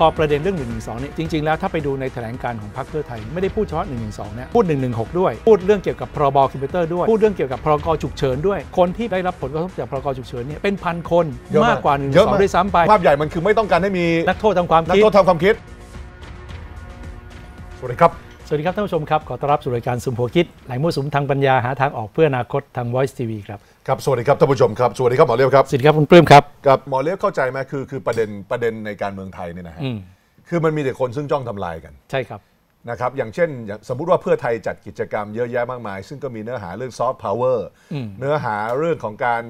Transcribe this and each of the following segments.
พอประเด็นเรื่อง1นึเนี่ยจริง ๆแล้วถ้าไปดูในแถลงการของพรรคเพื่อไทย ไม่ได้พูดเฉพาะ1นึเนี่ยพูด1หกด้วย พูดเรื่องเกี่ยวกับพรบคอมพิวเตอร์ด้วย พูดเรื่องเกี่ยวกับพรกฉุกเฉินด้วย คนที่ได้รับผลกระทบจากพรกฉุกเฉินเนี่ยเป็นพันคนมากกว่า1นึด้วยซ้ำไปภาพใหญ่มันคือไม่ต้องการให้มี นักโทษทำความคิดนักโทษทำความคิดสวัสดีครับสวัสดีครับท่านผู้ชมครับขอต้อนรับสู่รายการสุมโพคิดไหลมั่วสุมทางปัญญาหาทางออกเพื่ออนาคตทาง Voice TV ครับครับ สวัสดีครับท่านผู้ชมครับ สวัสดีครับ หมอเลี้ยวครับ สวัสดีครับคุณปลื้มครับ กับหมอเลี้ยวเข้าใจไหมคือคือประเด็นประเด็นในการเมืองไทยเนี่ยนะฮะคือมันมีแต่คนซึ่งจ้องทำลายกัน ใช่ครับ นะครับ อย่างเช่น สมมุติว่าเพื่อไทยจัดกิจกรรมเยอะแยะมากมาย ซึ่งก็มีเนื้อหาเรื่องซอฟต์พาวเวอร์เนื้อหาเรื่องของการ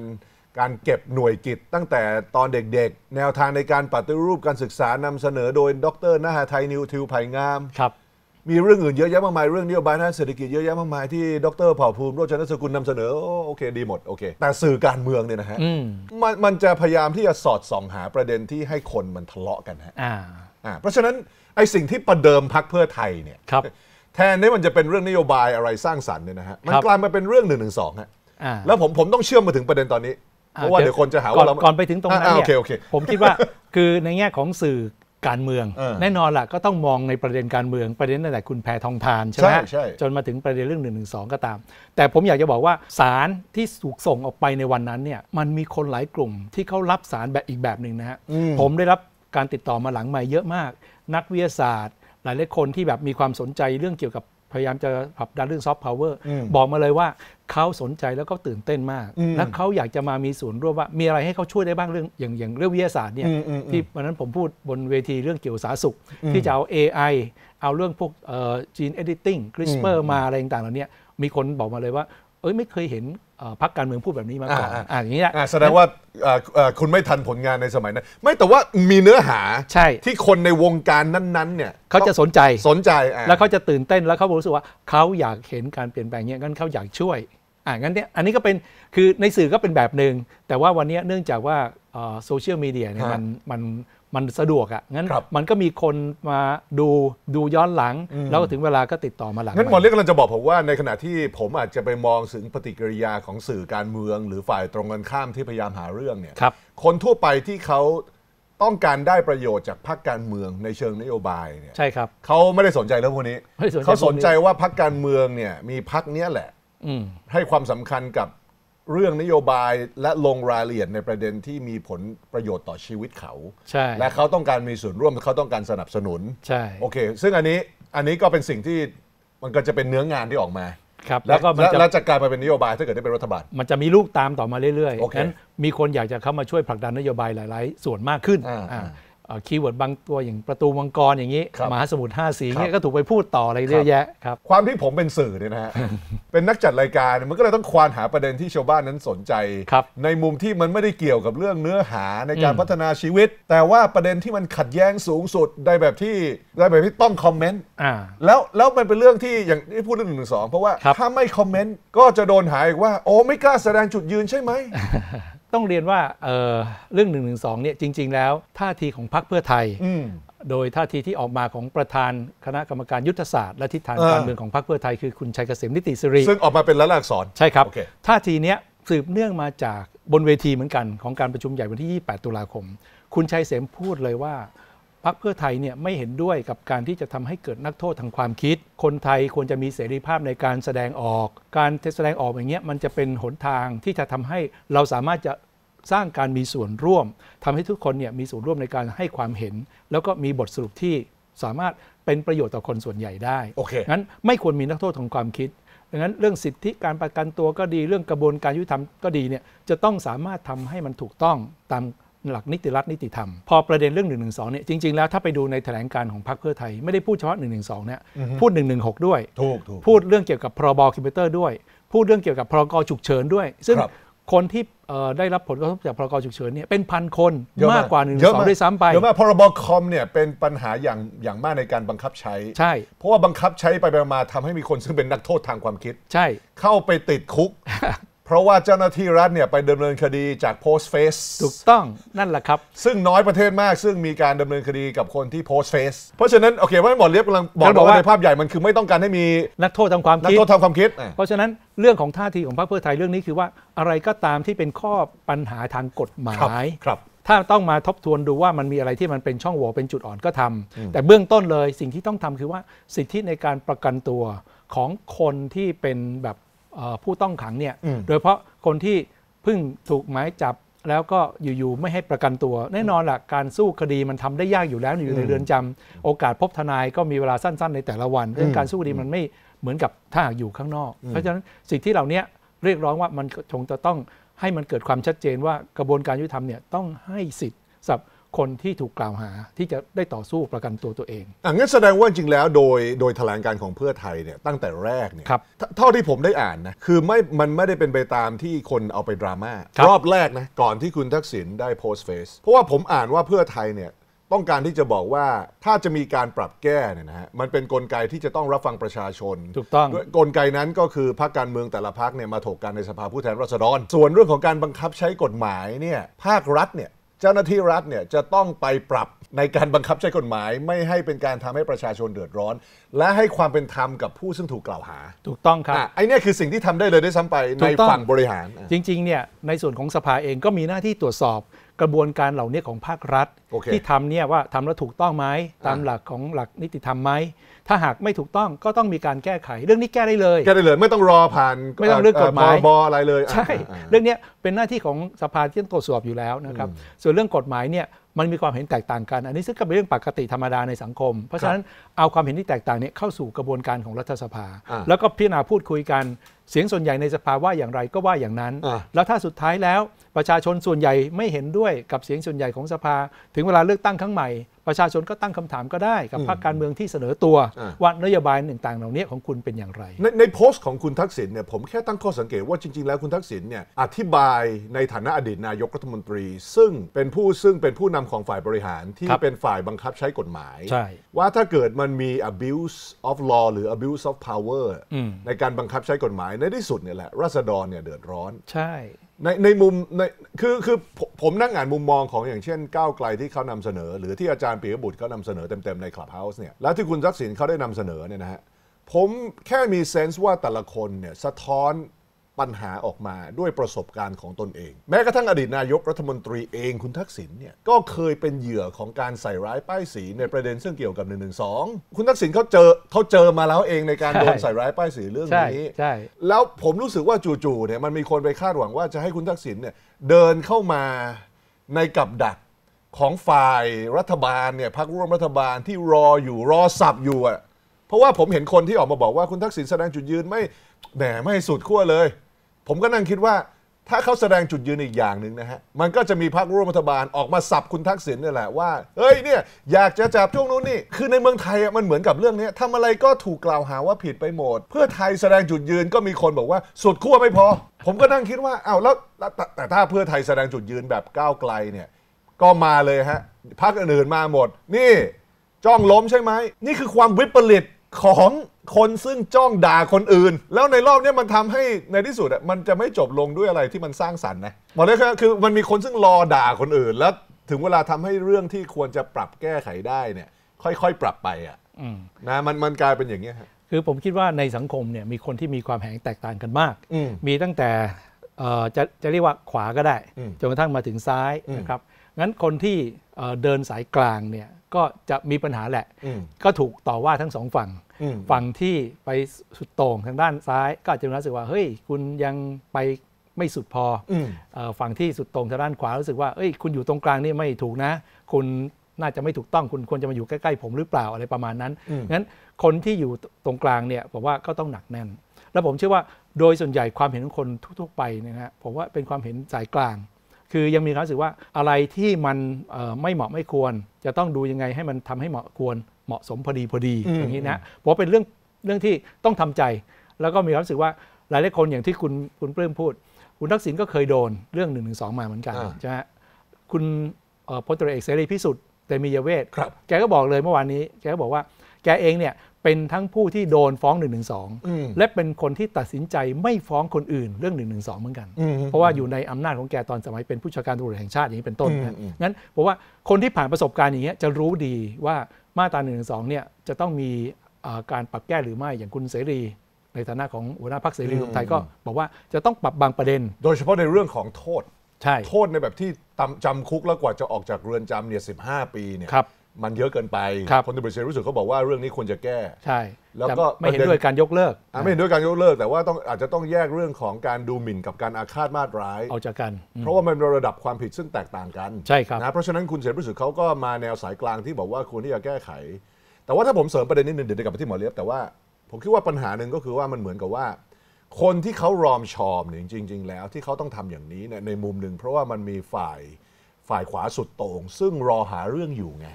การเก็บหน่วยกิจตั้งแต่ตอนเด็กๆ แนวทางในการปฏิรูปการศึกษานำเสนอโดยดรนหาไทยนิวทิวไผ่งาม ครับมีเรื่องอื่นเยอะแยะมากมายเรื่องนโยบายด้านเศรษฐกิจเยอะแยะมากมายที่ดรเผ่าภูมิโรจนสกุลนำเสนอโอเคดีหมดโอเคแต่สื่อการเมืองเนี่ยนะฮะมันมันจะพยายามที่จะสอดส่องหาประเด็นที่ให้คนมันทะเลาะกันฮะอ่าเพราะฉะนั้นไอ้สิ่งที่ประเดิมพักเพื่อไทยเนี่ยครับแทนนี้มันจะเป็นเรื่องนโยบายอะไรสร้างสรรค์เนี่ยนะฮะมันกลายมาเป็นเรื่องหนึ่งหนึ่งสองฮะแล้วผมผมต้องเชื่อมมาถึงประเด็นตอนนี้เพราะว่าเดี๋ยวคนจะหาว่าเราก่อนไปถึงตรงนั้นเนี่ยผมคิดว่าคือในแง่ของสื่อการเมืองแน่นอนล่ะก็ต้องมองในประเด็นการเมืองประเด็นตั้งแต่คุณแพทองทานใช่ไหมจนมาถึงประเด็นเรื่อง1นึก็ตาม แต่ผมอยากจะบอกว่าสารที่ถูกส่งออกไปในวันนั้นเนี่ย มันมีคนหลายกลุ่มที่เขารับสารแบบอีกแบบหนึ่งนะฮะผมได้รับการติดต่อมาหลังใหม่เยอะมาก นักวิทยาศาสตร์ หลายหลายคนที่แบบมีความสนใจเรื่องเกี่ยวกับพยายามจะผลักดันเรื่องซอฟต์พาวเวอร์บอกมาเลยว่าเขาสนใจแล้วก็ตื่นเต้นมาก และเขาอยากจะมามีส่วนร่วมว่า มีอะไรให้เขาช่วยได้บ้างเรื่องอย่างอย่างเรื่องวิทยาศาสตร์เนี่ยที่วันนั้นผมพูดบนเวทีเรื่องเกี่ยวสาสุข ที่จะเอา AI เอาเรื่องพวกจีนเอดิติ้งคริสเปอร์มาอะไรต่างๆเหล่านี้มีคนบอกมาเลยว่า เอ้ยไม่เคยเห็นพรรคการเมืองพูดแบบนี้มาก่อน อ่าอย่างนี้แสดงว่าคุณไม่ทันผลงานในสมัยนั้นไม่แต่ว่ามีเนื้อหาใช่ที่คนในวงการนั้นๆเนี่ยเขาจะสนใจสนใจแล้วเขาจะตื่นเต้นแล้วเขารู้สึกว่า เขาอยากเห็นการเปลี่ยนแปลงเนี้ยงั้นเขาอยากช่วยอ่างั้นเนี่ยอันนี้ก็เป็นคือในสื่อก็เป็นแบบหนึ่งแต่ว่าวันนี้เนื่องจากว่าโซเชียลมีเดียเนี่ยมันมันมันสะดวกอะ่ะงั้นมันก็มีคนมาดูดูย้อนหลัง แล้วถึงเวลาก็ติดต่อมาหลังงั้นหมอเล็กกำลังจะบอกผมว่าในขณะที่ผมอาจจะไปมองถึงปฏิกิริยาของสื่อการเมือง หรือฝ่ายตรงกันข้ามที่พยายามหาเรื่องเนี่ยคคนทั่วไปที่เขาต้องการได้ประโยชน์จากพรรคการเมืองในเชิงนโยบายเนี่ยใช่ครับเขาไม่ได้สนใจเรื่องพวกนี้เขาสนใจว่าพรรคการเมืองเนี่ยมีพรรคเนี้ยแหละให้ความสำคัญกับเรื่องนโยบายและลงรายละเอียดในประเด็นที่มีผลประโยชน์ต่อชีวิตเขาใช่ และเขาต้องการมีส่วนร่วมเขาต้องการสนับสนุน ใช่ โอเค ซึ่งอันนี้อันนี้ก็เป็นสิ่งที่มันก็จะเป็นเนื้องานที่ออกมา ครับ แล้วก็และจะกลายมาเป็นนโยบายถ้าเกิดได้เป็นรัฐบาล มันจะมีลูกตามต่อมาเรื่อยๆ โอเคนั้นมีคนอยากจะเข้ามาช่วยผลักดันนโยบายหลายๆ ส่วนมากขึ้นอ่าคีย์เวิร์ดบางตัวอย่างประตูมังกรอย่างนี้มหาสมุทรห้าสีเนี่ยก็ถูกไปพูดต่ออะไรเยอะแยะครับความที่ผมเป็นสื่อเนี่ยนะฮะ เป็นนักจัดรายการมันก็เลยต้องควานหาประเด็นที่ชาวบ้านนั้นสนใจ ในมุมที่มันไม่ได้เกี่ยวกับเรื่องเนื้อหาในการพัฒนาชีวิต แต่ว่าประเด็นที่มันขัดแย้งสูงสุดได้แบบที่ได้แบบที่ต้องคอมเมนต์แล้วแล้วมันเป็นเรื่องที่อย่างที่พูดเรื่องหนึ่งสองเพราะว่าถ้าไม่คอมเมนต์ก็จะโดนหายว่าโอ้ไม่กล้าแสดงจุดยืนใช่ไหมต้องเรียนว่าเเรื่อง1นึเนี่ยจริง ๆแล้ว ท่าทีของพรรคเพื่อไทย โดยท่าทีที่ออกมาของประธานคณะกรรมการยุทธศาสตร์ และทิศทางการเมืองของพรรคเพื่อไทย คือคุณชัยเกษมนิติสิริซึ่งออกมาเป็นละลักษรใช่ครับ okay. ท่าทีเนี้ยสืบเนื่องมาจากบนเวทีเหมือนกัน ของการประชุมใหญ่วันที่ 28 ตุลาคม คุณชัยเสมพูดเลยว่าพักเพื่อไทยเนี่ยไม่เห็นด้วยกับการที่จะทำให้เกิดนักโทษทางความคิด คนไทยควรจะมีเสรีภาพในการแสดงออก การแสดงออกอย่างเงี้ยมันจะเป็นหนทางที่จะทำให้เราสามารถจะสร้างการมีส่วนร่วม ทำให้ทุกคนเนี่ยมีส่วนร่วมในการให้ความเห็น แล้วก็มีบทสรุปที่สามารถเป็นประโยชน์ต่อคนส่วนใหญ่ได้โอเคงั้นไม่ควรมีนักโทษทางความคิดดังนั้นเรื่องสิทธิการประกันตัวก็ดี เรื่องกระบวนการยุติธรรมก็ดีเนี่ยจะต้องสามารถทำให้มันถูกต้องตามหลักนิติรัฐนิติธรรม พอประเด็นเรื่อง1นึเนี่ยจริง ๆแล้วถ้าไปดูในแถลงการของพรรคเพื่อไทยไม่ได้พูดเฉพาะ1นึเนี่ยพูด1นึด้วยถูกถูกพูดเรื่องเกี่ยวกับพรบคอมพิวเตอร์ด้วย พูดเรื่องเกี่ยวกับพรกฉุกเฉินด้วยซึ่งคนที่ได้รับผลกระทบจากพรกฉุกเฉินเนี่ยเป็นพันคนมากกว่าหนึ่งสองด้วยซ้ำไปเยอะมากพรบคอมเนี่ยเป็นปัญหาอย่างอย่างมากในการบังคับใช้ใช่เพราะว่าบังคับใช้ไปมาทำให้มีคนซึ่งเป็นนักโทษทางความคิด ใช่เข้าไปติดคุกเพราะว่าเจ้าหน้าที่รัฐเนี่ยไปดำเนินคดีจากโพสต์เฟซถูกต้องนั่นแหละครับ ซึ่งน้อยประเทศมากซึ่งมีการดำเนินคดีกับคนที่โพสต์เฟซเพราะฉะนั้นโอเคว่าหมอเลียบกำลังบอกบอกว่าในภาพใหญ่มันคือไม่ต้องการให้มีนักโทษทำความนักโทษทำความคิด เพราะฉะนั้นเรื่องของท่าทีของพรรคเพื่อไทยเรื่องนี้คือว่าอะไรก็ตามที่เป็นข้อปัญหาทางกฎหมายครับ ถ้าต้องมาทบทวนดูว่ามันมีอะไรที่มันเป็นช่องโหว่เป็นจุดอ่อนก็ทำแต่เบื้องต้นเลยสิ่งที่ต้องทำคือว่าสิทธิในการประกันตัวของคนที่เป็นแบบผู้ต้องขังเนี่ย โดยเพราะคนที่เพิ่งถูกหมายจับแล้วก็อยู่ๆไม่ให้ประกันตัว แน่นอนละ่ะการสู้คดีมันทำได้ยากอยู่แล้วอยู่ในเรือนจำ โอกาสพบทนายก็มีเวลาสั้น ๆในแต่ละวันเรื่องการสู้คดีมันไม่เหมือนกับถ้าอยู่ข้างนอก เพราะฉะนั้นสิ่งที่เหล่านี้เรียกร้องว่ามันคงจะต้องให้มันเกิดความชัดเจนว่ากระบวนการยุติธรรมเนี่ยต้องให้สิทธิ์สับคนที่ถูกกล่าวหาที่จะได้ต่อสู้ประกันตัวตัวเองอ่ะงั้นแสดงว่าจริงแล้ว โดยโดยแถลงการของเพื่อไทยเนี่ยตั้งแต่แรกเนี่ยครับเท่าที่ผมได้อ่านนะคือไม่มันไม่ได้เป็นไปตามที่คนเอาไปดราม่ารอบแรกนะก่อนที่คุณทักษิณได้โพสต์เฟซเพราะว่าผมอ่านว่าเพื่อไทยเนี่ยต้องการที่จะบอกว่าถ้าจะมีการปรับแก้เนี่ยนะฮะมันเป็นนกลไกที่จะต้องรับฟังประชาชนถูกต้องกลไกนั้นก็คือพรรคการเมืองแต่ละพรรคเนี่ยมาถกกันในสภาผู้แทนราษฎร ส่วนเรื่องของการบังคับใช้กฎหมายเนี่ยภาครัฐเนี่ยเจ้าหน้าที่รัฐเนี่ยจะต้องไปปรับในการบังคับใช้กฎหมาย ไม่ให้เป็นการทำให้ประชาชนเดือดร้อน และให้ความเป็นธรรมกับผู้ซึ่งถูกกล่าวหา ถูกต้องครับอไอเนี่ยคือสิ่งที่ทำได้เลยได้ซ้ำไปในฝั่งบริหาร จริงๆเนี่ยในส่วนของสภาเองก็มีหน้าที่ตรวจสอบกระบวนการเหล่านี้ของภาครัฐที่ทำเนี่ยว่าทำแล้วถูกต้องไหมตามหลักของหลักนิติธรรมไหมถ้าหากไม่ถูกต้องก็ต้องมีการแก้ไขเรื่องนี้แก้ได้เลยแก้ได้เลยไม่ต้องรอผ่านไม่ต้องเรื่องกฎหมายบอะไรเลย ใช่ เรื่องนี้เป็นหน้าที่ของสภาที่ต้องตรวจสอบอยู่แล้วนะครับส่วนเรื่องกฎหมายเนี่ยมันมีความเห็นแตกต่างกัน อันนี้ซึ่งก็เป็นเรื่องปกติธรรมดาในสังคม เพราะฉะนั้นเอาความเห็นที่แตกต่างเนี่ยเข้าสู่กระบวนการของรัฐสภา แล้วก็พิจารณาพูดคุยกันเสียงส่วนใหญ่ในสภาว่าอย่างไรก็ว่าอย่างนั้น แล้วถ้าสุดท้ายแล้วประชาชนส่วนใหญ่ไม่เห็นด้วยกับเสียงส่วนใหญ่ของสภา ถึงเวลาเลือกตั้งครั้งใหม่ ประชาชนก็ตั้งคำถามก็ได้ กับพรรคการเมืองที่เสนอตัว ว่านโยบายต่าง ๆ เหล่านี้ของคุณเป็นอย่างไรในในโพสต์ของคุณทักษิณเนี่ยผมแค่ตั้งข้อสังเกตว่าจริงๆแล้วคุณทักษิณเนี่ยอธิบายในฐานะอดีตนายกรัฐมนตรี ซึ่งเป็นผู้ซึ่งเป็นผู้นำของฝ่ายบริหาร ที่เป็นฝ่ายบังคับใช้กฎหมาย ว่าถ้าเกิดมันมี abuse of law หรือ abuse of power ในการบังคับใช้กฎหมายในที่สุดเนี่ยแหละราษฎรเนี่ยเดือดร้อน ใช่ ในในมุมในคือคือผมผมนั่งอ่านมุมมองของอย่างเช่นก้าวไกลที่เขานำเสนอ หรือที่อาจารย์ปียบุตรเขานำเสนอเต็ม ๆ ในคลับเฮาส์เนี่ยแล้วที่คุณทักษิณเขาได้นำเสนอเนี่ยนะฮะ ผมแค่มีเซนส์ว่าแต่ละคนเนี่ย สะท้อนปัญหาออกมาด้วยประสบการณ์ของตนเอง แม้กระทั่งอดีตนายกรัฐมนตรีเองคุณทักษิณเนี่ยก็เคยเป็นเหยื่อของการใส่ร้ายป้ายสีในประเด็นซึ่งเกี่ยวกับ1นึคุณทักษิณเขาเจอเขาเจอมาแล้วเองในการโดนใส่ร้ายป้ายสีเรื่องนี้ใช่แล้วผมรู้สึกว่าจู่ๆเนี่ยมันมีคนไปคาดหวังว่าจะให้คุณทักษิณเนี่ยเดินเข้ามาในกับดักของฝ่ายรัฐบาลเนี่ยพรรคร่วมรัฐบาลที่รออยู่รอสับอยู่อ่ะเพราะว่าผมเห็นคนที่ออกมาบอกว่าคุณทักษิณแสดงจุดยืนไม่แหมไม่สุดขั้วเลย ผมก็นั่งคิดว่าถ้าเขาแสดงจุดยืนอีกอย่างหนึ่งนะ ฮะ มันก็จะมีพรรคร่วมรัฐบาลออกมาสับคุณทักษิณเนี่ยแหละว่าเฮ้ยเนี่ยอยากจะจับช่วงนู้นนี่คือในเมืองไทยอ่ะมันเหมือนกับเรื่องนี้ทำอะไรก็ถูกกล่าวหาว่าผิดไปหมด เพื่อไทยแสดงจุดยืนก็มีคนบอกว่า สุดขั้วไม่พอ ผมก็นั่งคิดว่าเอาแล้วแต่ถ้าเพื่อไทยแสดงจุดยืนแบบก้าวไกลเนี่ยก็มาเลยฮะพรรคอื่นมาหมดนี่จ้องล้มใช่ไหมนี่คือความวิปริตของคนซึ่งจ้องด่าคนอื่น แล้วในรอบนี้มันทำให้ในที่สุดมันจะไม่จบลงด้วยอะไรที่มันสร้างสรรค์นะหมอเลยครับคือมันมีคนซึ่งรอด่าคนอื่น แล้วถึงเวลาทำให้เรื่องที่ควรจะปรับแก้ไขได้เนี่ยค่อย ๆปรับไปอ่ะนะมันมันกลายเป็นอย่างนี้ครคือผมคิดว่าในสังคมเนี่ยมีคนที่มีความแหงแตกต่างกันมาก มีตั้งแต่จะจะเรียกว่าขวาก็ได้ จนกระทั่งมาถึงซ้ายนะครับงั้นคนที่เดินสายกลางเนี่ยก็จะมีปัญหาแหละก็ถูกต่อว่าทั้งสองฝั่ง ฝั่งที่ไปสุดโต่งทางด้านซ้ายก็อาจจะรู้สึกว่าเฮ้ยคุณยังไปไม่สุดพอ ฝั่งที่สุดตรงทางด้านขวารู้สึกว่าเอ้ยคุณอยู่ตรงกลางนี่ไม่ถูกนะ คุณน่าจะไม่ถูกต้องคุณควรจะมาอยู่ใกล้ๆผมหรือเปล่าอะไรประมาณนั้น งั้นคนที่อยู่ตรงกลางเนี่ยผมว่าก็ต้องหนักแน่น แล้วผมเชื่อว่าโดยส่วนใหญ่ความเห็นของคนทั่วๆไปนะฮะผมว่าเป็นความเห็นสายกลางคือยังมีความรู้สึกว่าอะไรที่มันไม่เหมาะไม่ควร จะต้องดูยังไงให้มันทำให้เหมาะควร เหมาะสมพอดีพอดีอย่างนี้นะเพราะเป็นเรื่องเรื่องที่ต้องทำใจ แล้วก็มีความรู้สึกว่าหลายหลายคนอย่างที่คุณคุณเพื่มพูด คุณทักษิณก็เคยโดนเรื่องหนึ่งหนึ่งสองมาเหมือนกันใช่ไหมคุณพลตรีเอกเสรีพิสุทธิ์แต่มียเวทแกก็บอกเลยเมื่อวานนี้ แกก็บอกว่าแกเองเนี่ยเป็นทั้งผู้ที่โดนฟ้อง1นึและเป็นคนที่ตัดสินใจไม่ฟ้องคนอื่นเรื่อง1นึเหมือนกัน เพราะว่าอยู่ในอำนาจของแกตอนสมัยเป็นผู้ชาการตำรวจแห่งชาติอย่างนี้เป็นต้นนะงั้นผมว่าคนที่ผ่านประสบการณ์อย่างเงี้ยจะรู้ดีว่ามาตรา1นึเนี่ยจะต้องมีการปรับแก้หรือไม่ อย่างคุณเสรี ในฐานะของหัวหน้าพรรคเสรีรวมไทยก็ บอกว่าจะต้องปรับบางประเด็น โดยเฉพาะในเรื่องของโทษใช่ โทษในแบบที่จำคุกแล้วกว่าจะออกจากเรือนจำเนี่ยสิปีเนี่ยมันเยอะเกินไปครับพลตริเชนรู้สึกเขาบอกว่าเรื่องนี้ควรจะแก้ ใช่ แล้วก็ไม่เห็นด้วยการยกเลิก ไม่เห็นด้วยการยกเลิก แต่ว่าต้องอาจจะต้องแยกเรื่องของการดูหมิ่นกับการอาฆาตมาตร้ายเอาจากกัน เพราะว่ามันนระดับความผิดซึ่งแตกต่างกันใช่ครับนะเพราะฉะนั้นคุณเสรีรู้สึกเขาก็มาแนวสายกลางที่บอกว่าควรที่จะแก้ไข แต่ว่าถ้าผมเสริมประเด็นนิดนึงเดี๋ยวจะกลับไปที่หมอเลียบแต่ว่า ผมคิดว่าปัญหาหนึ่งก็คือว่ามันเหมือนกับว่า คนที่เขารอมชอมเนี่ยจริง ๆ แล้วที่เขาต้องทำอย่างนี้เนี่ยในมุมหนึ่งเพราะว่ามันมีฝ่ายฝ่ายขวาสุดโต่งซึ่งรอหาเรื่องอยู่ไง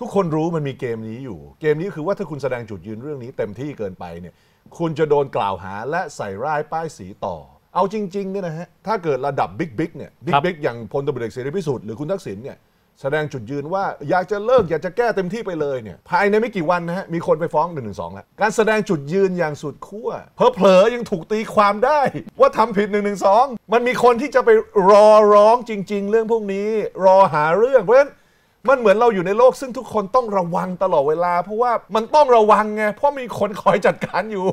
ทุกคนรู้มันมีเกมนี้อยู่ เกมนี้คือว่าถ้าคุณแสดงจุดยืนเรื่องนี้เต็มที่เกินไปเนี่ยคุณจะโดนกล่าวหาและใส่ร้ายป้ายสีต่อ เอาจริงๆเนี่ยนะฮะถ้าเกิดระดับบิ๊กบิ๊กเนี่ยบิ๊กบิ๊กอย่างพลตบเอกเสรีพิสุทธิ์หรือคุณทักษิณเนี่ยแสดงจุดยืนว่าอยากจะเลิกอยากจะแก้เต็มที่ไปเลยเนี่ยภายในไม่กี่วันนะฮะมีคนไปฟ้องหนึ่่งงงหนึสอแล้วการแสดงจุดยืนอย่างสุดขั้ว เพอเผลอยังถูกตีความได้ ว่าทำผิดหนึ่่งงงหนึสอมันมีคนที่จะไปรอร้องจริง ๆ เรื่องพวกนี้รอหาเรื่องเพราะฉะนั้นมันเหมือนเราอยู่ในโลกซึ่งทุกคนต้องระวังตลอดเวลา เพราะว่ามันต้องระวังไงเพราะมีคนคอยจัดการอยู่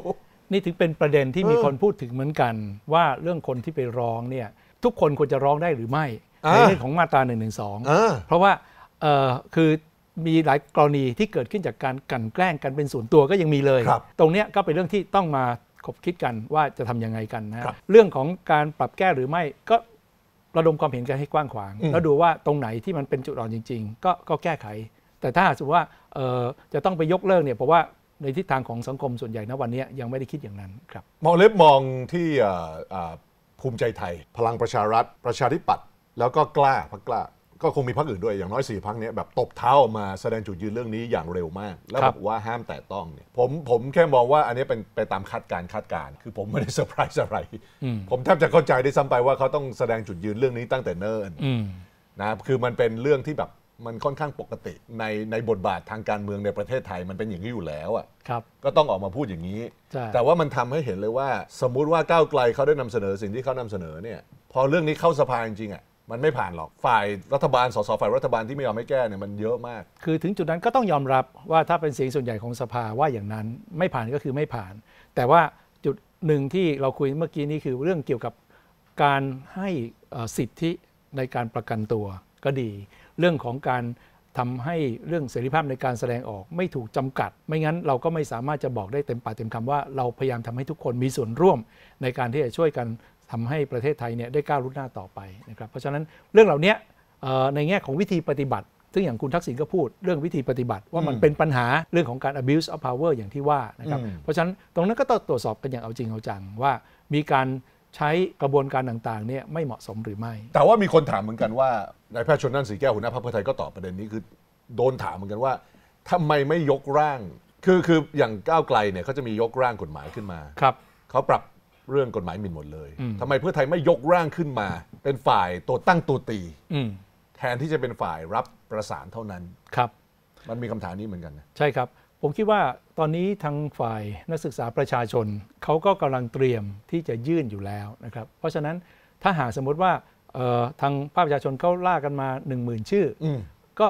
นี่ถึงเป็นประเด็นที่มีคนพูดถึงเหมือนกัน ว่าเรื่องคนที่ไปร้องเนี่ยทุกคนควรจะร้องได้หรือไม่ ในเรื่องของมาตรา1นึเพราะว่าคือมีหลายกรณีที่เกิดขึ้นจากการกันแกล้งกันเป็นส่วนตัวก็ยังมีเลย ตรงนี้ก็เป็นเรื่องที่ต้องมาคบคิดกันว่าจะทํำยังไงกันนะรเรื่องของการปรับแก้หรือไม่ก็ระดมความเห็นกันให้กว้างขวาง แล้วดูว่าตรงไหนที่มันเป็นจุดอ่อนจริงๆ ก็ก็แก้ไข แต่ถ้าสมมติว่าจะต้องไปยกเลิกเนี่ยเพราะว่าในทิศทางของสังคมส่วนใหญ่นะวันนี้ยังไม่ได้คิดอย่างนั้นครับมองเล็บมองที่ภูมิใจไทยพลังประชารัฐประชาธิปัตย์แล้วก็กล้าพักกล้าก็คงมีพรรคอื่นด้วยอย่างน้อยสี่พรรคนี้แบบตบเท้าออกมาแสดงจุดยืนเรื่องนี้อย่างเร็วมากแล้วบอกว่าห้ามแตะต้องเนี่ยผมผมแค่มองว่าอันนี้เป็นไปตามคาดการคาดการ คือผมไม่ได้เซอร์ไพรส์อะไรผมแทบจะเข้าใจได้ซ้ำไปว่าเขาต้องแสดงจุดยืนเรื่องนี้ตั้งแต่เนิ่นนะคือมันเป็นเรื่องที่แบบมันค่อนข้างปกติในในบทบาททางการเมืองในประเทศไทยมันเป็นอย่างนี้อยู่แล้วอ่ะก็ต้องออกมาพูดอย่างนี้ แต่ว่ามันทำให้เห็นเลยว่า สมมุติว่าก้าวไกลเขาได้นำเสนอสิ่งที่เขานำเสนอเนี่ย พอเรื่องนี้เข้าสภาจริงๆอ่ะมันไม่ผ่านหรอกฝ่ายรัฐบาลสสฝ่ายรัฐบาลที่ไม่ยอมให้แก้เนี่ยมันเยอะมาก คือถึงจุดนั้นก็ต้องยอมรับว่าถ้าเป็นเสียงส่วนใหญ่ของสภาว่าอย่างนั้นไม่ผ่านก็คือไม่ผ่าน แต่ว่าจุดหนึ่งที่เราคุยเมื่อกี้นี้คือเรื่องเกี่ยวกับการให้สิทธิในการประกันตัวก็ดี เรื่องของการทำให้เรื่องเสรีภาพในการแสดงออกไม่ถูกจำกัด ไม่งั้นเราก็ไม่สามารถจะบอกได้เต็มปากเต็มคำว่าเราพยายามทำให้ทุกคนมีส่วนร่วมในการที่จะช่วยกันทำให้ประเทศไทยเนี่ยได้ก้าวรุ่หน้าต่อไปนะครับเพราะฉะนั้นเรื่องเหล่านี้ในแง่ของวิธีปฏิบัติ ซึ่งอย่างคุณทักษิณก็พูด เรื่องวิธีปฏิบัติว่ามันเป็นปัญหาเรื่องของการ abuse of power อย่างที่ว่านะครับเพราะฉะนั้นตรงนั้นก็ต้องตรวจสอบกันอย่างเอาจริงเอาจัง ว่ามีการใช้กระบวนการต่างๆเนี่ยไม่เหมาะสมหรือไม่ แต่ว่ามีคนถามเหมือนกันว่านายแพทย์ชนนั่นสีแก้วหัวหน้าพรรคเพื่อไทยก็ตอบประเด็นนี้คือโดนถามเหมือนกันว่า ทำไมไม่ยกร่างคือคืออย่างก้าวไกลเนี่ยเขาจะมียกร่างกฎหมายขึ้นมาครับเขาปรับเรื่องกฎหมายหมิ่นหมดเลยทำไมเพื่อไทยไม่ยกร่างขึ้นมา เป็นฝ่ายตัวตั้งตัวตีแทนที่จะเป็นฝ่ายรับประสานเท่านั้นครับ มันมีคำถามนี้เหมือนกันใช่ครับ ผมคิดว่าตอนนี้ทางฝ่ายนักศึกษาประชาชนเขาก็กำลังเตรียมที่จะยื่นอยู่แล้วนะครับ เพราะฉะนั้นถ้าหากสมมติว่าทางภาคประชาชนเขาล่ากันมา1 0,000ชื่ออก็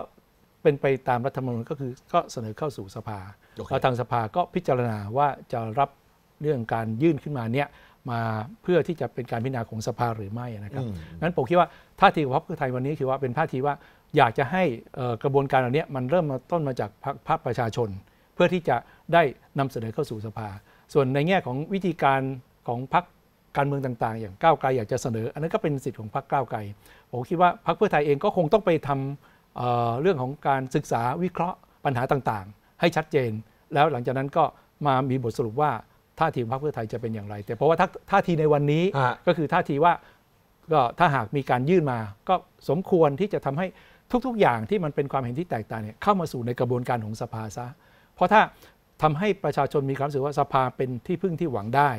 เป็นไปตามรัฐธรรมนูญก็คือก็เสนอเข้าสู่สภา okay. แล้วทางสภาก็พิจารณาว่าจะรับเรื่องการยื่นขึ้นมาเนี่ยมาเพื่อที่จะเป็นการพิจารณาของสภาหรือไม่นะครับ งั้นผมคิดว่าท่าทีของพรรคเพื่อไทยวันนี้คือว่าเป็นท่าทีว่าอยากจะให้กระบวนการเหล่านี้มันเริ่มมาต้นมาจากพรรคประชาชน เพื่อที่จะได้นำเสนอเข้าสู่สภา ส่วนในแง่ของวิธีการของพรรคการเมืองต่างๆ อย่างก้าวไกลอยากจะเสนออันนั้นก็เป็นสิทธิ์ของพรรคก้าวไกล ผมคิดว่าพรรคเพื่อไทยเองก็คงต้องไปทำเรื่องของการศึกษาวิเคราะห์ ปัญหาต่างๆ ให้ชัดเจน แล้วหลังจากนั้นก็มามีบทสรุปว่าท่าทีของพรรคเพื่อไทยจะเป็นอย่างไรแต่เพราะว่าท่าทีในวันนี้ก็คือท่าทีว่าก็ถ้าหากมีการยื่นมา ก็สมควรที่จะทำให้ทุก ๆ อย่างที่มันเป็นความเห็นที่แตกต่างเนี่ยเข้ามาสู่ในกระบวนการของสภาซะเพราะถ้าทำให้ประชาชนมีความรู้สึกว่าสภาเป็นที่พึ่งที่หวังได้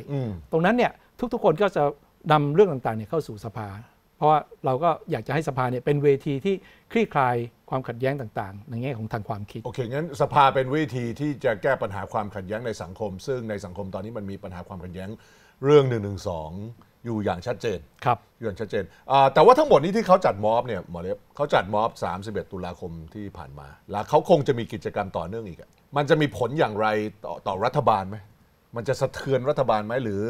ตรงนั้นเนี่ยทุก ๆ คนก็จะนำเรื่องต่างๆเนี่ยเข้าสู่สภาเพราะว่าเราก็อยากจะให้สภาเนี่ยเป็นเวทีที่คลี่คลายความขัดแย้งต่างๆ ในแง่ของทางความคิดโอเคงั้นสภาเป็นวิธีที่จะแก้ปัญหาความขัดแย้งในสังคม ซึ่งในสังคมตอนนี้มันมีปัญหาความขัดแย้งเรื่องหนึ่่งงหนึสองอยู่อย่างชัดเจนครับอย่างชัดเจนแต่ว่าทั้งหมดนี้ที่เขาจัดม็อบเนี่ยหมอเล็บเขาจัดม็อบ 31 ตุลาคมที่ผ่านมา แล้วเขาคงจะมีกิจกรรมต่อเนื่องอีกมันจะมีผลอย่างไรต่อต่อรัฐบาลไหมมันจะสะเทือนรัฐบาลไหมหรือ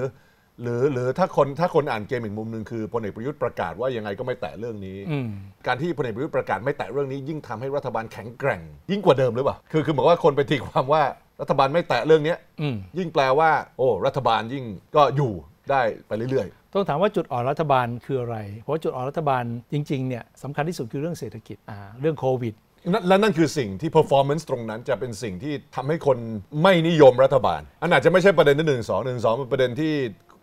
หรือหรือถ้าคนถ้าคนอ่านเกมอีกมุมหนึ่งคือพลเอกประยุทธ์ประกาศว่ายังไงก็ไม่แตะเรื่องนี้การที่พลเอกประยุทธ์ประกาศไม่แตะเรื่องนี้ยิ่งทำให้รัฐบาลแข็งแกร่ง ยิ่งกว่าเดิมหรือเปล่าคือคือบอกว่าคนไปทีความว่ารัฐบาลไม่แตะเรื่องนี้ยิ่งแปลว่า โอ้รัฐบาลยิ่งก็อยู่ได้ไปเรื่อยๆต้องถามว่าจุดอ่อนรัฐบาลคืออะไรเพราะจุดอ่อนรัฐบาลจริงๆเนี่ยสำคัญที่สุดคือเรื่องเศรษฐกิจเรื่องโควิดและนั่นคือสิ่งที่ performance ตรงนั้นจะเป็นสิ่งที่ทำให้คนไม่นิยมรัฐบาลอันอาจจะไม่ใช่ประเด็นที่หนึ่งสองหนึ่งสองเป็นประเด็นที่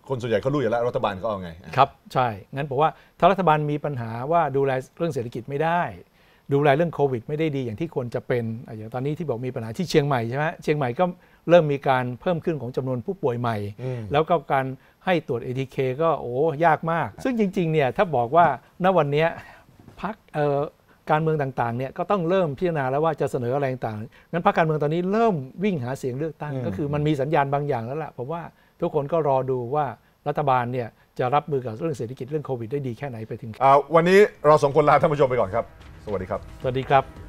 คนส่วนใหญ่เขารู้อยู่แล้วรัฐบาลเขาเอาไงครับใช่ งั้นผมว่าถ้ารัฐบาลมีปัญหาว่าดูแลเรื่องเศรษฐกิจไม่ได้ ดูแลเรื่องโควิดไม่ได้ดีอย่างที่ควรจะเป็นอย่างตอนนี้ที่บอกมีปัญหาที่เชียงใหม่ใช่ไหมเชียงใหม่ก็เริ่มมีการเพิ่มขึ้นของจำนวนผู้ป่วยใหม่ แล้วก็การให้ตรวจ ATK ก็โอ้ยากมาก ซึ่งจริงๆเนี่ยถ้าบอกว่าณวันนี้พักการเมืองต่างๆเนี่ยก็ต้องเริ่มพิจารณาแล้วว่าจะเสนออะไรต่างงั้นพรรคการเมืองตอนนี้เริ่มวิ่งหาเสียงเลือกตั้งก็คือมันมีสัญญาณบางอย่างแล้วล่ะผมว่าทุกคนก็รอดูว่ารัฐบาลเนี่ยจะรับมือกับเรื่องเศรษฐกิจเรื่องโควิดได้ดีแค่ไหนไปถึงวันนี้เราสองคนลาท่านผู้ชมไปก่อนครับ สวัสดีครับ สวัสดีครับ